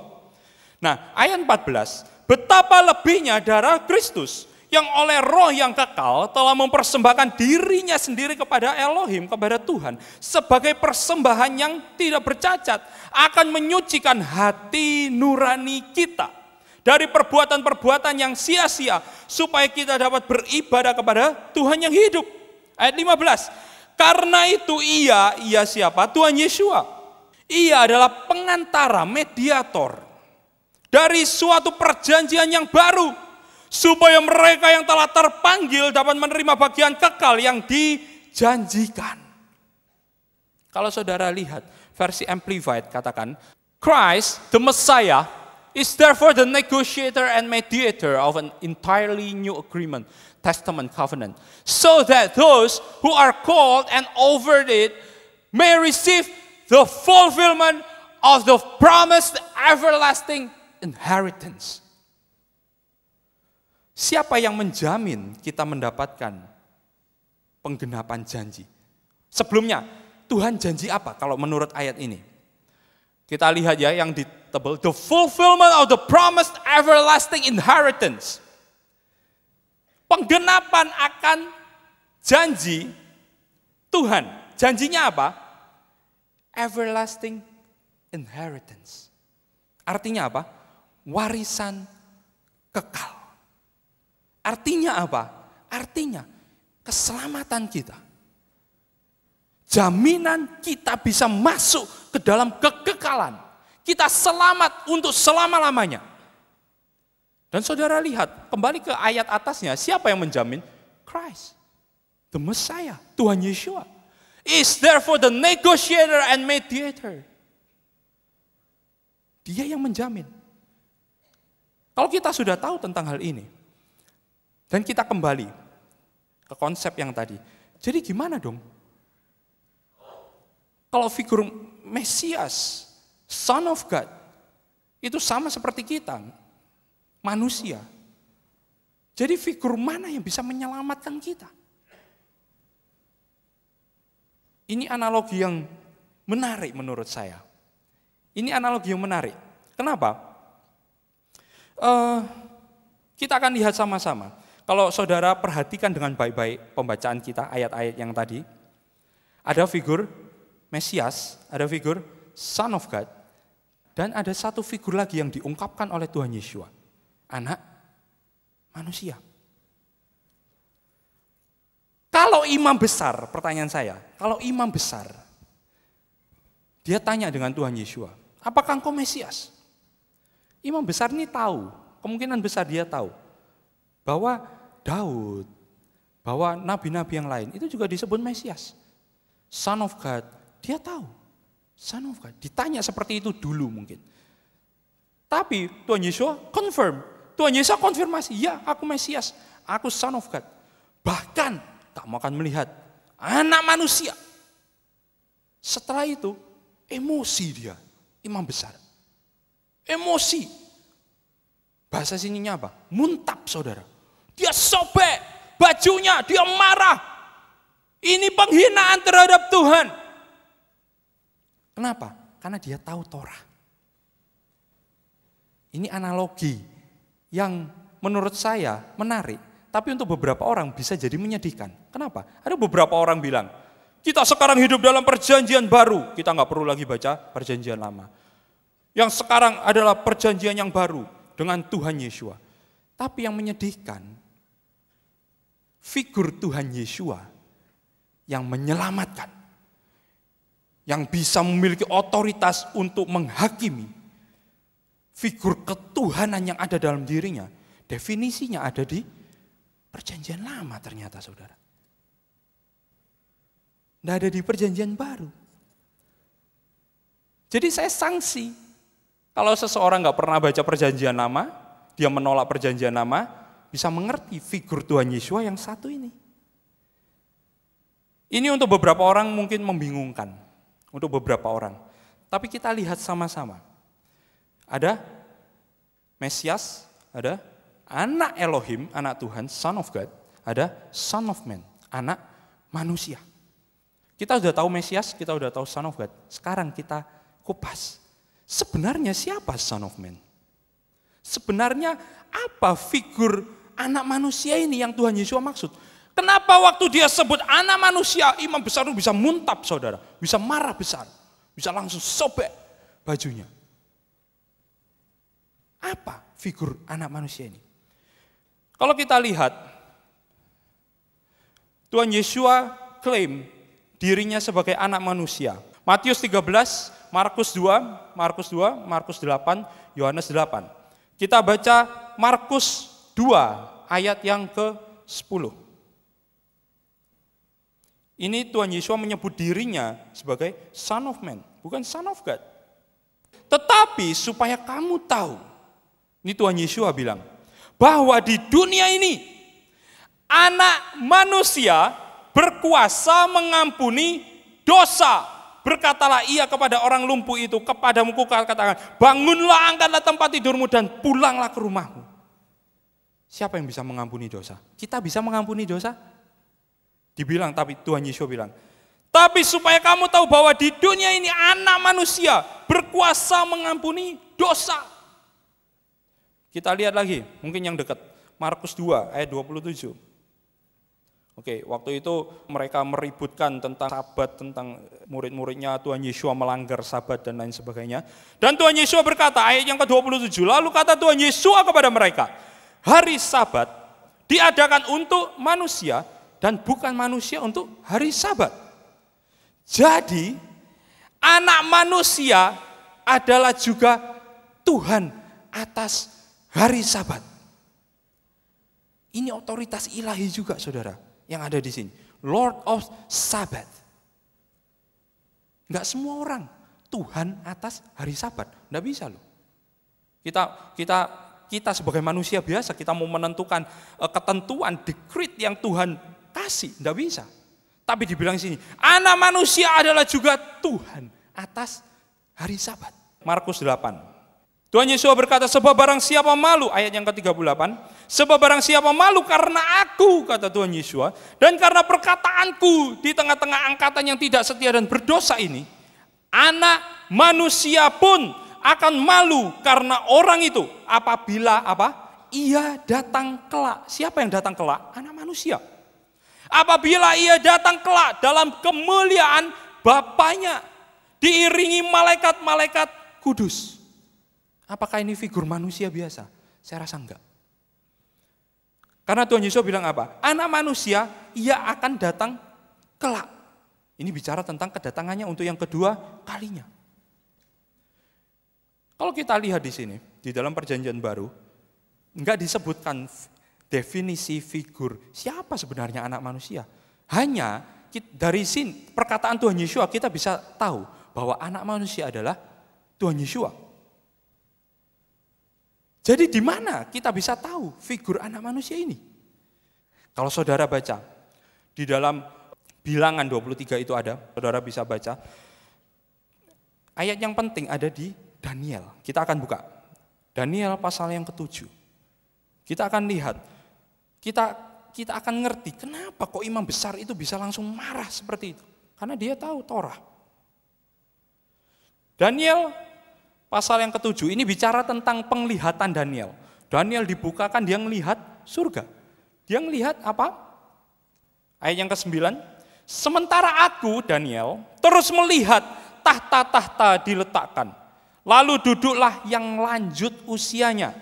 Nah, ayat 14, betapa lebihnya darah Kristus yang oleh roh yang kekal telah mempersembahkan dirinya sendiri kepada Elohim, kepada Tuhan. Sebagai persembahan yang tidak bercacat akan menyucikan hati nurani kita. Dari perbuatan-perbuatan yang sia-sia supaya kita dapat beribadah kepada Tuhan yang hidup. Ayat 15. Karena itu ia, ia siapa? Tuhan Yesua. Ia adalah pengantara, mediator dari suatu perjanjian yang baru supaya mereka yang telah terpanggil dapat menerima bagian kekal yang dijanjikan. Kalau saudara lihat versi Amplified katakan, Christ the Messiah is therefore the negotiator and mediator of an entirely new agreement, testament covenant, so that those who are called and over it may receive the fulfillment of the promised everlasting inheritance. Siapa yang menjamin kita mendapatkan penggenapan janji? Sebelumnya, Tuhan janji apa kalau menurut ayat ini? Kita lihat ya yang di tebel, the fulfillment of the promised everlasting inheritance. Penggenapan akan janji Tuhan. Janjinya apa? Everlasting inheritance. Artinya apa? Warisan kekal. Artinya apa? Artinya keselamatan kita. Jaminan kita bisa masuk ke dalam kekekalan. Kita selamat untuk selama-lamanya. Dan saudara lihat, kembali ke ayat atasnya, siapa yang menjamin? Christ, the Messiah, Tuhan Yeshua. Is therefore the negotiator and mediator. Dia yang menjamin. Kalau kita sudah tahu tentang hal ini, dan kita kembali ke konsep yang tadi. Jadi gimana dong? Kalau figur Mesias, Son of God, itu sama seperti kita, manusia. Jadi figur mana yang bisa menyelamatkan kita? Ini analogi yang menarik menurut saya. Ini analogi yang menarik. Kenapa? Uh, kita akan lihat sama-sama. Kalau saudara perhatikan dengan baik-baik pembacaan kita ayat-ayat yang tadi, ada figur Mesias, ada figur Son of God, dan ada satu figur lagi yang diungkapkan oleh Tuhan Yesus, anak manusia. Kalau imam besar, pertanyaan saya, kalau imam besar, dia tanya dengan Tuhan Yesus, apakah engkau Mesias? Imam besar ini tahu, kemungkinan besar dia tahu bahwa Daud, bahwa nabi-nabi yang lain itu juga disebut Mesias. Son of God, dia tahu. Son of God, ditanya seperti itu dulu mungkin. Tapi Tuhan Yesus confirm, Tuhan Yesus konfirmasi, ya aku Mesias, aku son of God. Bahkan kamu akan melihat anak manusia. Setelah itu emosi dia, imam besar. Emosi. Bahasa sininya apa? Muntap saudara dia sobek bajunya, dia marah. Ini penghinaan terhadap Tuhan. Kenapa? Karena dia tahu Torah. Ini analogi yang menurut saya menarik, tapi untuk beberapa orang bisa jadi menyedihkan. Kenapa? Ada beberapa orang bilang, kita sekarang hidup dalam perjanjian baru. Kita nggak perlu lagi baca perjanjian lama. Yang sekarang adalah perjanjian yang baru dengan Tuhan Yesus. Tapi yang menyedihkan, figur Tuhan Yesus yang menyelamatkan, yang bisa memiliki otoritas untuk menghakimi figur ketuhanan yang ada dalam dirinya. Definisinya ada di Perjanjian Lama ternyata saudara. Tidak ada di Perjanjian Baru. Jadi saya sanksi kalau seseorang nggak pernah baca Perjanjian Lama, dia menolak Perjanjian Lama, bisa mengerti figur Tuhan Yesus yang satu ini. Ini untuk beberapa orang mungkin membingungkan, untuk beberapa orang. Tapi kita lihat sama-sama. Ada Mesias, ada anak Elohim, anak Tuhan, Son of God, ada Son of Man, anak manusia. Kita sudah tahu Mesias, kita sudah tahu Son of God. Sekarang kita kupas. Sebenarnya siapa Son of Man? Sebenarnya apa figur anak manusia ini yang Tuhan Yesus maksud. Kenapa waktu dia sebut anak manusia, imam besar itu bisa muntap saudara. Bisa marah besar. Bisa langsung sobek bajunya. Apa figur anak manusia ini? Kalau kita lihat, Tuhan Yesus klaim dirinya sebagai anak manusia. Matius 13, Markus 2, Markus 2, Markus 8, Yohanes 8. Kita baca Markus 2 ayat yang ke-10. Ini Tuhan Yesus menyebut dirinya sebagai son of man, bukan son of God. Tetapi supaya kamu tahu, ini Tuhan Yesus bilang, bahwa di dunia ini anak manusia berkuasa mengampuni dosa. Berkatalah ia kepada orang lumpuh itu, kepadamu katakan, bangunlah, angkatlah tempat tidurmu dan pulanglah ke rumahmu. Siapa yang bisa mengampuni dosa? Kita bisa mengampuni dosa? Dibilang, tapi Tuhan Yesus bilang, tapi supaya kamu tahu bahwa di dunia ini anak manusia berkuasa mengampuni dosa. Kita lihat lagi, mungkin yang dekat. Markus 2 ayat 27. Oke, waktu itu mereka meributkan tentang sabat, tentang murid-muridnya Tuhan Yesus melanggar sabat dan lain sebagainya. Dan Tuhan Yesus berkata, ayat yang ke-27, lalu kata Tuhan Yesus kepada mereka, hari Sabat diadakan untuk manusia dan bukan manusia untuk hari Sabat. Jadi, anak manusia adalah juga Tuhan atas hari Sabat. Ini otoritas ilahi juga, saudara, yang ada di sini. Lord of Sabat. Enggak semua orang Tuhan atas hari Sabat. Enggak bisa loh. Kita kita kita sebagai manusia biasa kita mau menentukan eh, ketentuan dekrit yang Tuhan kasih, tidak bisa. Tapi dibilang sini, anak manusia adalah juga Tuhan atas hari sabat. Markus 8. Tuhan Yesus berkata, sebab barang siapa malu, ayat yang ke-38, sebab barang siapa malu karena aku, kata Tuhan Yesus, ah, dan karena perkataanku di tengah-tengah angkatan yang tidak setia dan berdosa ini, anak manusia pun akan malu karena orang itu apabila apa? Ia datang kelak. Siapa yang datang kelak? Anak manusia. Apabila ia datang kelak dalam kemuliaan Bapaknya diiringi malaikat-malaikat kudus. Apakah ini figur manusia biasa? Saya rasa enggak. Karena Tuhan Yesus bilang apa? Anak manusia ia akan datang kelak. Ini bicara tentang kedatangannya untuk yang kedua kalinya. Kalau kita lihat di sini, di dalam perjanjian baru, nggak disebutkan definisi figur siapa sebenarnya anak manusia. Hanya dari sin perkataan Tuhan Yesus kita bisa tahu bahwa anak manusia adalah Tuhan Yesus Jadi di mana kita bisa tahu figur anak manusia ini? Kalau saudara baca di dalam bilangan 23 itu ada, saudara bisa baca. Ayat yang penting ada di Daniel. Kita akan buka. Daniel pasal yang ketujuh. Kita akan lihat, kita kita akan ngerti kenapa kok imam besar itu bisa langsung marah seperti itu. Karena dia tahu Torah. Daniel pasal yang ketujuh ini bicara tentang penglihatan Daniel. Daniel dibukakan dia melihat surga. Dia melihat apa? Ayat yang ke-9. Sementara aku Daniel terus melihat tahta-tahta diletakkan Lalu duduklah yang lanjut usianya.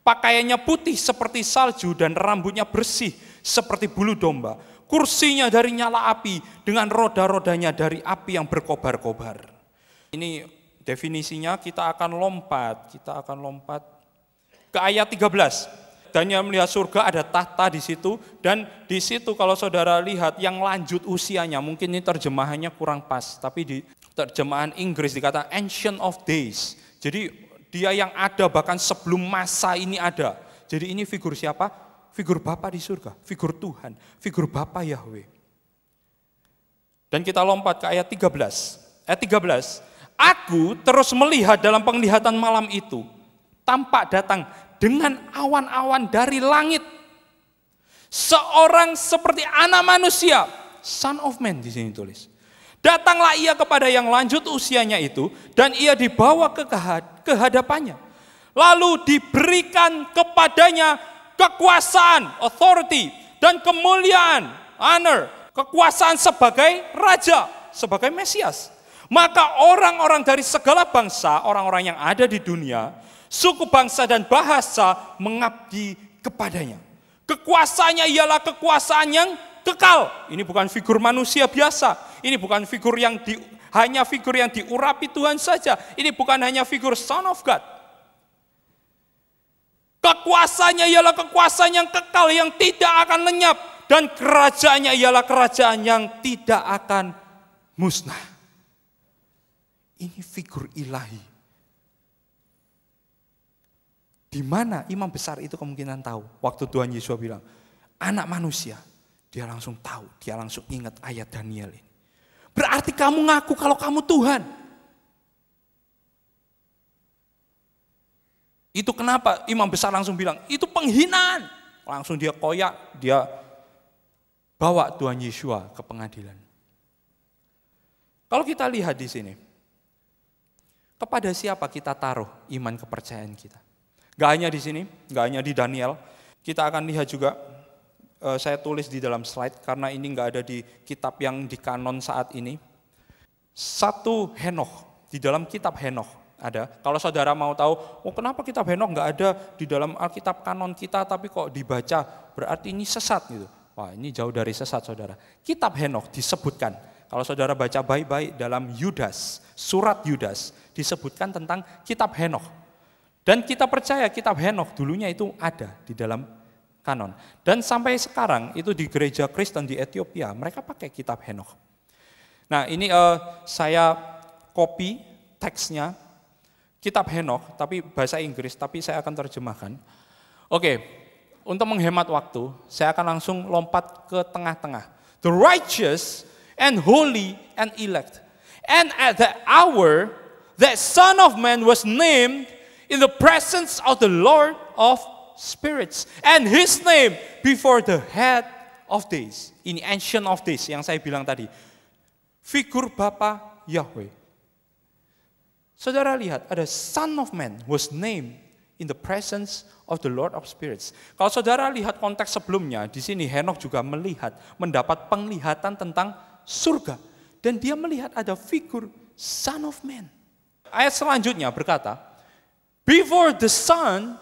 Pakaiannya putih seperti salju dan rambutnya bersih seperti bulu domba. Kursinya dari nyala api dengan roda-rodanya dari api yang berkobar-kobar. Ini definisinya kita akan lompat, kita akan lompat ke ayat 13. Dan yang melihat surga ada tahta di situ dan di situ kalau saudara lihat yang lanjut usianya mungkin ini terjemahannya kurang pas tapi di terjemahan Inggris dikata Ancient of Days. Jadi dia yang ada bahkan sebelum masa ini ada. Jadi ini figur siapa? Figur Bapa di surga, figur Tuhan, figur Bapa Yahweh. Dan kita lompat ke ayat 13. Ayat 13, Aku terus melihat dalam penglihatan malam itu, tampak datang dengan awan-awan dari langit. Seorang seperti anak manusia, son of man di sini tulis. Datanglah ia kepada yang lanjut usianya itu dan ia dibawa ke kehadapannya. Lalu diberikan kepadanya kekuasaan, authority, dan kemuliaan, honor, kekuasaan sebagai raja, sebagai Mesias. Maka orang-orang dari segala bangsa, orang-orang yang ada di dunia, suku bangsa dan bahasa mengabdi kepadanya. Kekuasaannya ialah kekuasaan yang kekal. Ini bukan figur manusia biasa, ini bukan figur yang di, hanya figur yang diurapi Tuhan saja. Ini bukan hanya figur Son of God. Kekuasaannya ialah kekuasaan yang kekal, yang tidak akan lenyap. Dan kerajaannya ialah kerajaan yang tidak akan musnah. Ini figur ilahi. Di mana imam besar itu kemungkinan tahu. Waktu Tuhan Yesus bilang, anak manusia, dia langsung tahu, dia langsung ingat ayat Daniel ini. Berarti kamu ngaku kalau kamu Tuhan. Itu kenapa imam besar langsung bilang, itu penghinaan. Langsung dia koyak, dia bawa Tuhan Yesus ke pengadilan. Kalau kita lihat di sini, kepada siapa kita taruh iman kepercayaan kita? Gak hanya di sini, gak hanya di Daniel, kita akan lihat juga Eh, saya tulis di dalam slide karena ini nggak ada di kitab yang di kanon saat ini. Satu Henokh di dalam kitab Henokh ada. Kalau saudara mau tahu, oh kenapa kitab Henokh nggak ada di dalam Alkitab kanon kita tapi kok dibaca berarti ini sesat gitu. Wah ini jauh dari sesat saudara. Kitab Henokh disebutkan, kalau saudara baca baik-baik dalam Yudas, surat Yudas disebutkan tentang kitab Henokh. Dan kita percaya kitab Henokh dulunya itu ada di dalam kanon. Dan sampai sekarang itu di gereja Kristen di Ethiopia mereka pakai kitab Henokh. Nah ini uh, saya copy teksnya kitab Henokh tapi bahasa Inggris tapi saya akan terjemahkan. Oke, untuk menghemat waktu saya akan langsung lompat ke tengah-tengah. The righteous and holy and elect. And at the hour that Son of Man was named in the presence of the Lord of spirits and his name before the head of days. Ini ancient of days yang saya bilang tadi. Figur Bapa Yahweh. Saudara lihat ada son of man was named in the presence of the Lord of Spirits. Kalau saudara lihat konteks sebelumnya, di sini Henok juga melihat, mendapat penglihatan tentang surga. Dan dia melihat ada figur Son of Man. Ayat selanjutnya berkata, Before the Son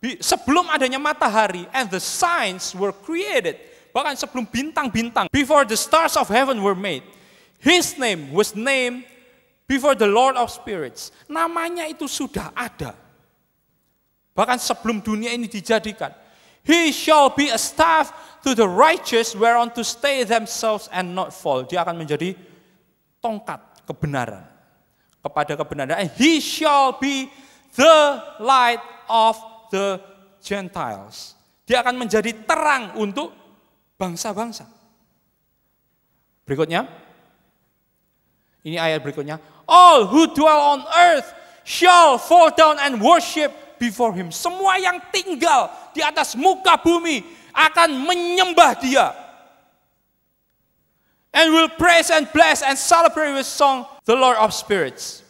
sebelum adanya matahari, and the signs were created. Bahkan sebelum bintang-bintang, before the stars of heaven were made, his name was named before the Lord of Spirits. Namanya itu sudah ada. Bahkan sebelum dunia ini dijadikan. He shall be a staff to the righteous whereon to stay themselves and not fall. Dia akan menjadi tongkat kebenaran kepada kebenaran. And he shall be the light of the Gentiles. Dia akan menjadi terang untuk bangsa-bangsa. Berikutnya, ini ayat berikutnya. All who dwell on earth shall fall down and worship before him. Semua yang tinggal di atas muka bumi akan menyembah dia. And will praise and bless and celebrate with song the Lord of spirits.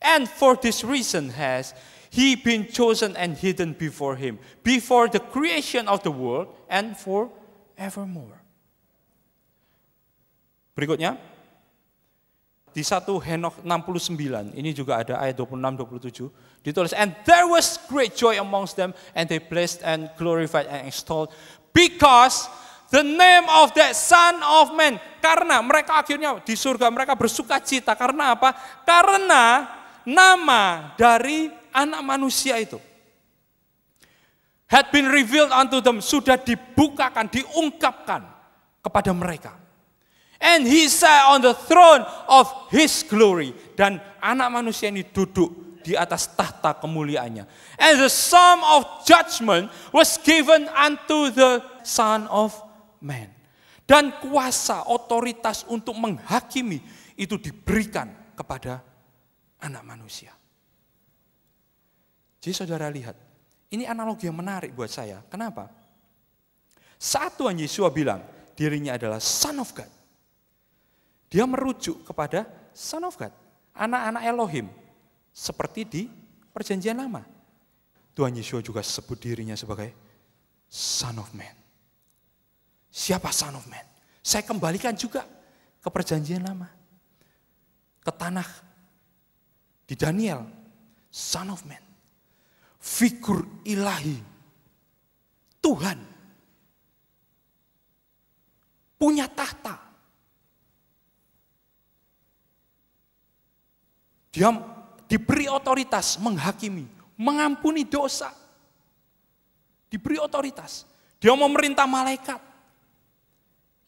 And for this reason has He been chosen and hidden before him, before the creation of the world and for evermore. Berikutnya, di 1 Henok 69, ini juga ada ayat 26 27, ditulis and there was great joy amongst them and they blessed and glorified and extolled because the name of that son of man. Karena mereka akhirnya di surga mereka bersuka cita. Karena apa? Karena nama dari anak manusia itu had been revealed unto them, sudah dibukakan, diungkapkan kepada mereka. And he sat on the throne of his glory. Dan anak manusia ini duduk di atas tahta kemuliaannya. And the sum of judgment was given unto the son of man. Dan kuasa, otoritas untuk menghakimi itu diberikan kepada anak manusia. Jadi saudara lihat, ini analogi yang menarik buat saya. Kenapa? Saat Tuhan Yesus bilang dirinya adalah Son of God. Dia merujuk kepada Son of God, anak-anak Elohim. Seperti di perjanjian lama. Tuhan Yesus juga sebut dirinya sebagai Son of Man. Siapa Son of Man? Saya kembalikan juga ke perjanjian lama. Ke tanah di Daniel, Son of Man figur ilahi. Tuhan punya tahta. Dia diberi otoritas menghakimi, mengampuni dosa. Diberi otoritas. Dia memerintah malaikat.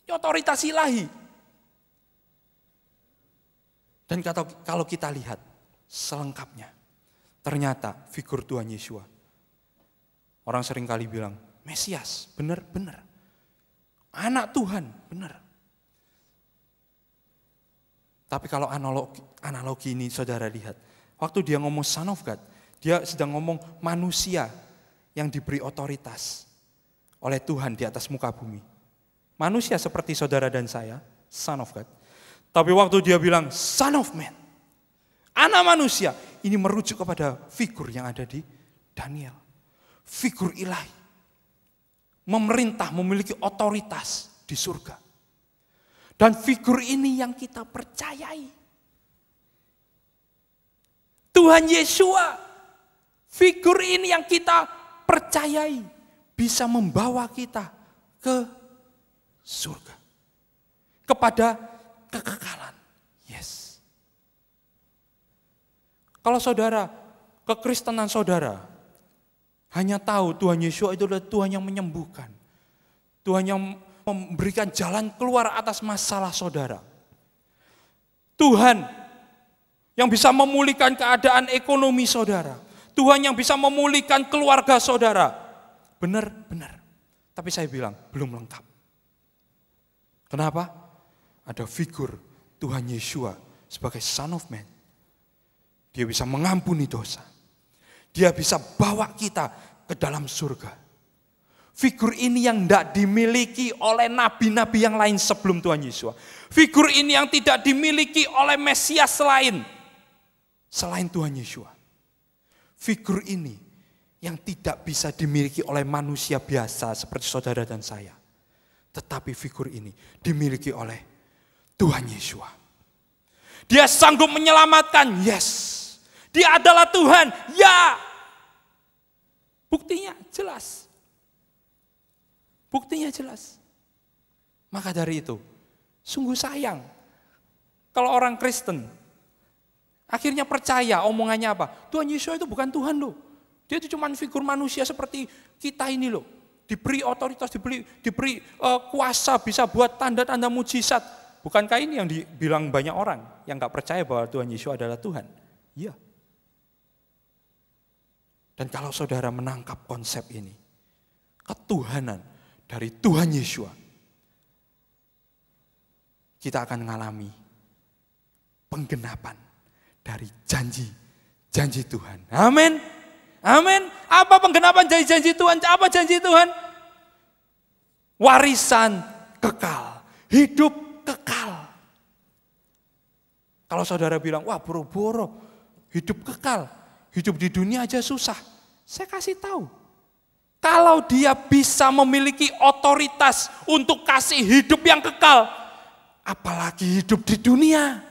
Ini otoritas ilahi. Dan kalau kita lihat selengkapnya, Ternyata figur Tuhan Yesus, Orang sering kali bilang, Mesias, benar-benar. Anak Tuhan, benar. Tapi kalau analogi, analogi ini saudara lihat, waktu dia ngomong son of God, dia sedang ngomong manusia yang diberi otoritas oleh Tuhan di atas muka bumi. Manusia seperti saudara dan saya, son of God. Tapi waktu dia bilang son of man, anak manusia, ini merujuk kepada figur yang ada di Daniel. Figur ilahi. Memerintah, memiliki otoritas di surga. Dan figur ini yang kita percayai. Tuhan Yesua, figur ini yang kita percayai bisa membawa kita ke surga. Kepada kekekalan. Kalau saudara, kekristenan saudara hanya tahu Tuhan Yesus itu adalah Tuhan yang menyembuhkan. Tuhan yang memberikan jalan keluar atas masalah saudara. Tuhan yang bisa memulihkan keadaan ekonomi saudara. Tuhan yang bisa memulihkan keluarga saudara. Benar, benar. Tapi saya bilang, belum lengkap. Kenapa? Ada figur Tuhan Yesus sebagai Son of Man dia bisa mengampuni dosa. Dia bisa bawa kita ke dalam surga. Figur ini yang tidak dimiliki oleh nabi-nabi yang lain sebelum Tuhan Yesus. Figur ini yang tidak dimiliki oleh Mesias lain selain Tuhan Yesus. Figur ini yang tidak bisa dimiliki oleh manusia biasa seperti saudara dan saya. Tetapi figur ini dimiliki oleh Tuhan Yesus. Dia sanggup menyelamatkan, yes. Dia adalah Tuhan. Ya. Buktinya jelas. Buktinya jelas. Maka dari itu, sungguh sayang kalau orang Kristen akhirnya percaya omongannya apa? Tuhan Yesus itu bukan Tuhan loh. Dia itu cuma figur manusia seperti kita ini loh. Diberi otoritas, diberi diberi uh, kuasa bisa buat tanda-tanda mujizat. Bukankah ini yang dibilang banyak orang yang nggak percaya bahwa Tuhan Yesus adalah Tuhan? Iya. Dan kalau saudara menangkap konsep ini, ketuhanan dari Tuhan Yesus, kita akan mengalami penggenapan dari janji-janji Tuhan. Amin. Amin. Apa penggenapan janji-janji Tuhan? Apa janji Tuhan? Warisan kekal, hidup kekal. Kalau saudara bilang, "Wah, buru-buru, hidup kekal," Hidup di dunia aja susah. Saya kasih tahu. Kalau dia bisa memiliki otoritas untuk kasih hidup yang kekal, apalagi hidup di dunia.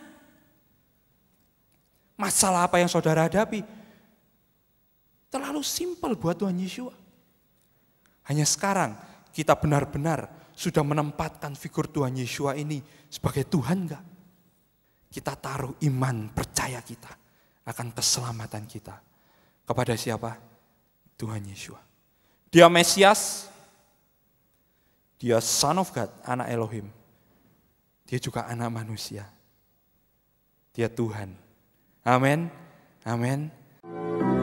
Masalah apa yang saudara hadapi? Terlalu simpel buat Tuhan Yesus. Hanya sekarang kita benar-benar sudah menempatkan figur Tuhan Yesus ini sebagai Tuhan enggak? Kita taruh iman percaya kita akan keselamatan kita. Kepada siapa? Tuhan Yesus. Dia Mesias, dia Son of God, anak Elohim. Dia juga anak manusia. Dia Tuhan. Amin. Amin.